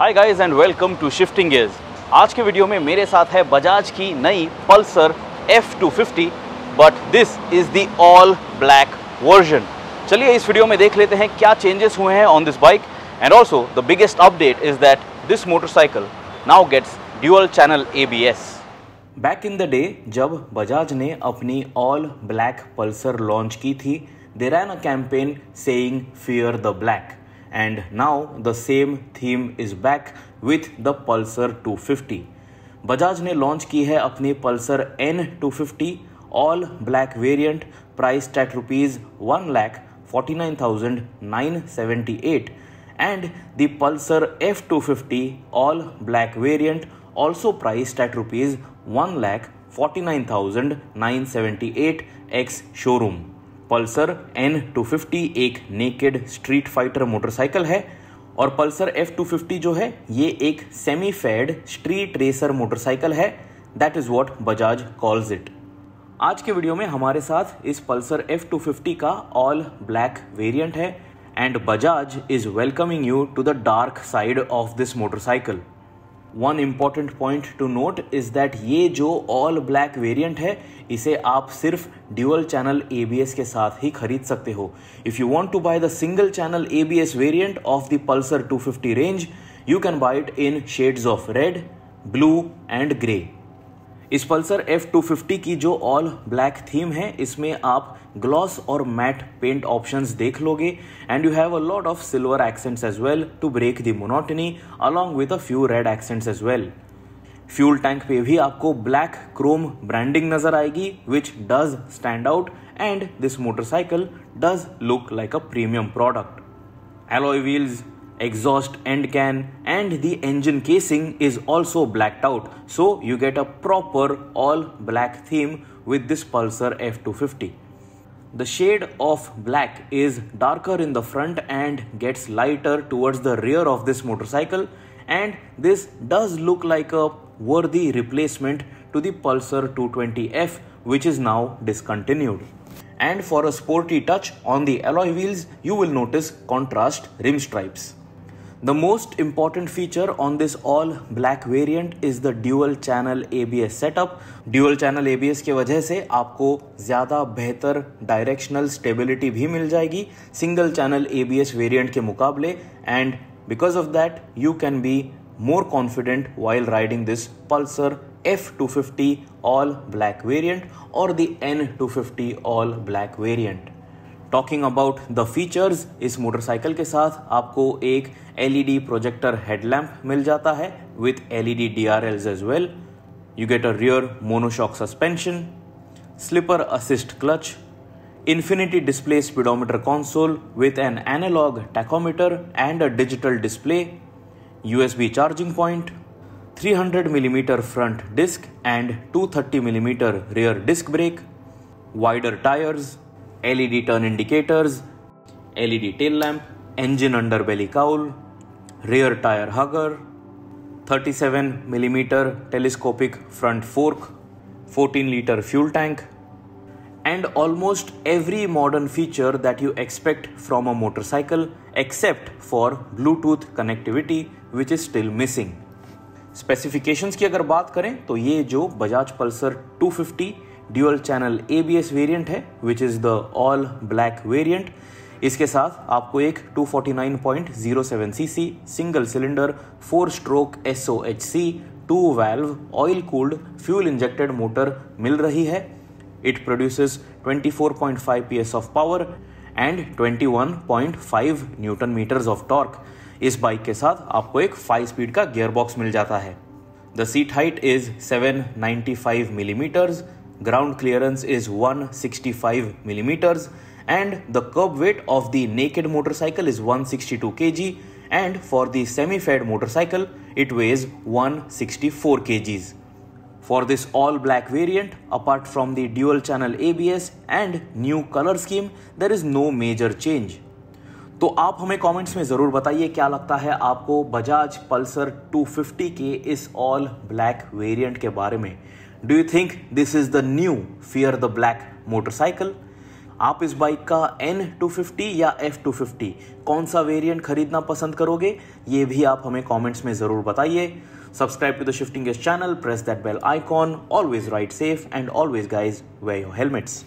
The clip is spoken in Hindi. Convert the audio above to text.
Hi guys and welcome to shifting गेज आज के वीडियो में मेरे साथ है बजाज की नई Pulsar F250 but this is the all black version चलिए इस वीडियो में देख लेते हैं क्या चेंजेस हुए हैं on this bike and also the biggest update is that this motorcycle now gets dual channel A back in the day जब बजाज ने अपनी ऑल ब्लैक पल्सर लॉन्च की थी there an a campaign saying fear the black and now the same theme is back with the Pulsar 250. Bajaj ne launched ki hai apne Pulsar N250 all black variant priced at rupees 1,49,978 and the Pulsar F250 all black variant also priced at rupees 1,49,978 ex showroom. Pulsar N two fifty एक नेकेड स्ट्रीट फाइटर मोटरसाइकिल है और पल्सर एफ टू फिफ्टी जो है ये एक semi faired street racer motorcycle है that is what Bajaj calls it आज के वीडियो में हमारे साथ इस पल्सर एफ टू फिफ्टी का ऑल ब्लैक वेरियंट है and Bajaj is welcoming you to the dark side of this motorcycle one important point to note is that ये जो ऑल ब्लैक वेरिएंट है इसे आप सिर्फ ड्यूअल चैनल ए के साथ ही खरीद सकते हो if you want to buy the single channel A variant of the Pulsar 250 range you can buy it in shades of red blue and grey इस पल्सर F250 की जो ऑल ब्लैक थीम है इसमें आप ग्लॉस और मैट पेंट ऑप्शंस देख लोगे and you have a lot of silver accents as well to break the monotony along with a few red accents as well fuel tank पे भी आपको ब्लैक क्रोम ब्रांडिंग नजर आएगी which does stand out and this motorcycle does look like a premium product alloy wheels exhaust end can and the engine casing is also blacked out so you get a proper all black theme with this Pulsar F250. The shade of black is darker in the front and gets lighter towards the rear of this motorcycle and this does look like a worthy replacement to the Pulsar 220F which is now discontinued and for a sporty touch on the alloy wheels you will notice contrast rim stripes. The most important feature on this all black variant is the dual channel ABS setup. Dual channel ABS के वजह से आपको ज़्यादा बेहतर directional stability भी मिल जाएगी single channel ABS variant के मुकाबले and because of that you can be more confident while riding this Pulsar F250 all black variant or the N250 all black variant. Talking about the features इस मोटरसाइकिल के साथ आपको एक एलईडी प्रोजेक्टर हेडलैम्प मिल जाता है with LED D R L as well you get a rear monoshock suspension slipper assist clutch infinity display speedometer console with an analogue tachometer and a digital display USB charging point hundred millimetre front disc and two thirty millimetre rear disc brake wider tyres LED turn indicators, LED tail lamp, engine underbelly cowl, rear tire hugger, 37mm telescopic front fork, 14 liter fuel tank, and almost every modern feature that you expect from a motorcycle except for Bluetooth connectivity which is still missing. Specifications की अगर बात करें तो ये जो Bajaj Pulsar 250 dual channel A B S variant है which is the all black variant इसके साथ आपको एक 249.07 CC single cylinder four stroke S O H C two valve oil cooled fuel injected motor मिल रही है it produces 24.5 PS of power and 21.5 newton metres of torque इस बाइक के साथ आपको एक 5 स्पीड का गियर बॉक्स मिल जाता है the seat height is 795 millimetres mm, ground clearance is 165 millimeters, and the curb weight of the naked motorcycle is 162 kg and for the semi-fed motorcycle it weighs 164 kgs. For this all black variant, apart from the dual channel ABS and new color scheme, there is no major change. तो आप हमें कमेंट्स में ज़रूर बताइए क्या लगता है आपको बजाज पल्सर 250 के इस ऑल ब्लैक वेरिएंट के बारे में do you think this is the new fear the black motorcycle आप इस बाइक का एन टू फिफ्टी या एफ टू फिफ्टी कौन सा वेरिएंट खरीदना पसंद करोगे ये भी आप हमें कमेंट्स में ज़रूर बताइए subscribe to the shifting channel press that bell icon always ride safe and always guys wear your helmets